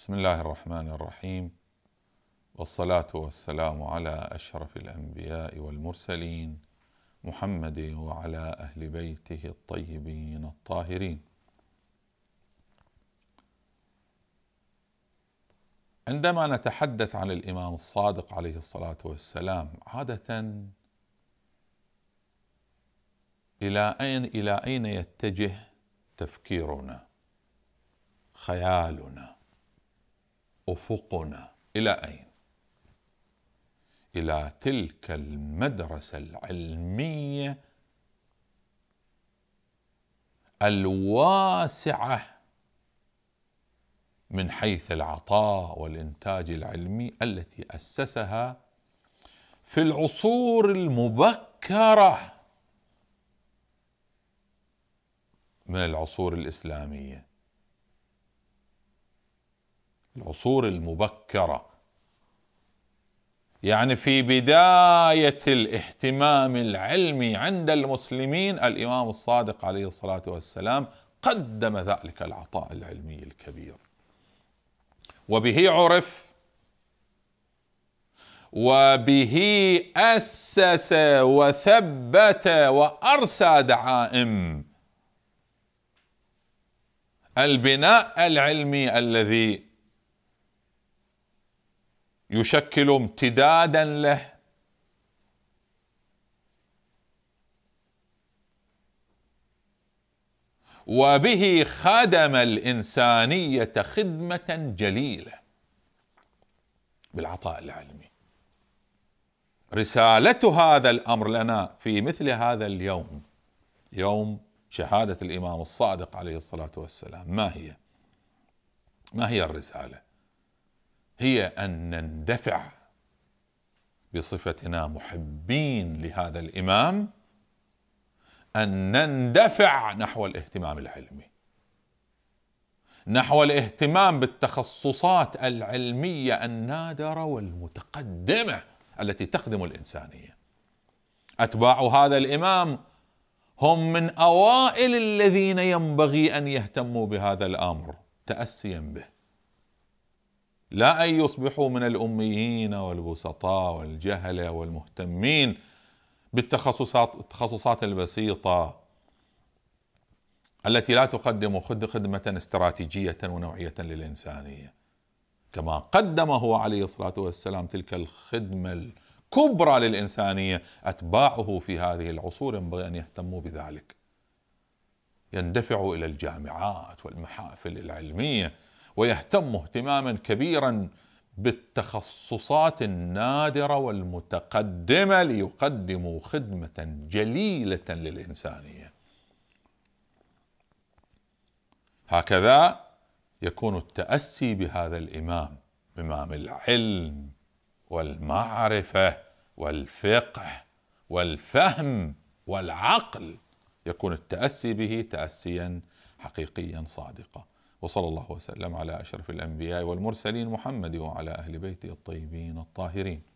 بسم الله الرحمن الرحيم والصلاة والسلام على أشرف الأنبياء والمرسلين محمد وعلى أهل بيته الطيبين الطاهرين عندما نتحدث عن الإمام الصادق عليه الصلاة والسلام عادة إلى أين إلى أين يتجه تفكيرنا خيالنا افقنا الى اين الى تلك المدرسه العلميه الواسعه من حيث العطاء والانتاج العلمي التي اسسها في العصور المبكره من العصور الاسلاميه العصور المبكره يعني في بدايه الاهتمام العلمي عند المسلمين الامام الصادق عليه الصلاه والسلام قدم ذلك العطاء العلمي الكبير وبه عرف وبه اسس وثبت وارسى دعائم البناء العلمي الذي يشكل امتدادا له وبه خدم الانسانيه خدمه جليله بالعطاء العلمي رساله هذا الامر لنا في مثل هذا اليوم يوم شهاده الامام الصادق عليه الصلاه والسلام ما هي ما هي الرساله هي أن نندفع بصفتنا محبين لهذا الإمام أن نندفع نحو الاهتمام العلمي نحو الاهتمام بالتخصصات العلمية النادرة والمتقدمة التي تخدم الإنسانية أتباع هذا الإمام هم من أوائل الذين ينبغي أن يهتموا بهذا الأمر تأسيا به لا أن يصبحوا من الأميين والبسطاء والجهلة والمهتمين بالتخصصات التخصصات البسيطة التي لا تقدم خدمة استراتيجية ونوعية للإنسانية كما قدم هو عليه الصلاة والسلام تلك الخدمة الكبرى للإنسانية أتباعه في هذه العصور ينبغي أن يهتموا بذلك يندفعوا إلى الجامعات والمحافل العلمية ويهتم اهتماما كبيرا بالتخصصات النادره والمتقدمه ليقدموا خدمه جليله للانسانيه. هكذا يكون التاسي بهذا الامام، امام العلم والمعرفه والفقه والفهم والعقل يكون التاسي به تاسيا حقيقيا صادقا. وصلى الله وسلم على أشرف الأنبياء والمرسلين محمد وعلى أهل بيته الطيبين الطاهرين